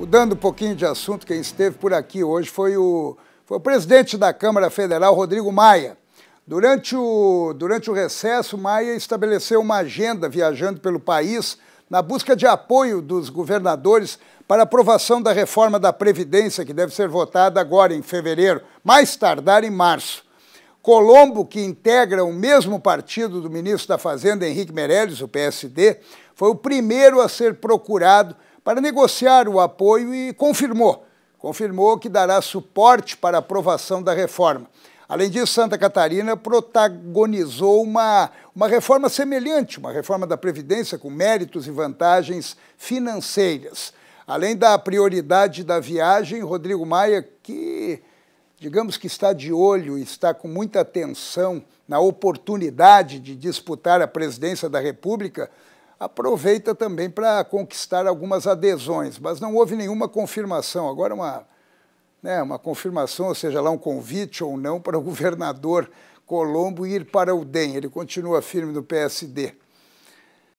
Mudando um pouquinho de assunto, quem esteve por aqui hoje foi o, foi o presidente da Câmara Federal, Rodrigo Maia. Durante o, durante o recesso, Maia estabeleceu uma agenda viajando pelo país na busca de apoio dos governadores para aprovação da reforma da Previdência, que deve ser votada agora em fevereiro, mais tardar em março. Colombo, que integra o mesmo partido do ministro da Fazenda, Henrique Meirelles, o PSD, foi o primeiro a ser procurado para negociar o apoio e confirmou. Confirmou que dará suporte para a aprovação da reforma. Além disso, Santa Catarina protagonizou uma, uma reforma semelhante, uma reforma da Previdência com méritos e vantagens financeiras. Além da prioridade da viagem, Rodrigo Maia, que digamos que está de olho e está com muita atenção na oportunidade de disputar a presidência da República, aproveita também para conquistar algumas adesões, mas não houve nenhuma confirmação. Agora, uma, né, uma confirmação, ou seja lá um convite ou não, para o governador Colombo ir para o DEM. Ele continua firme no PSD.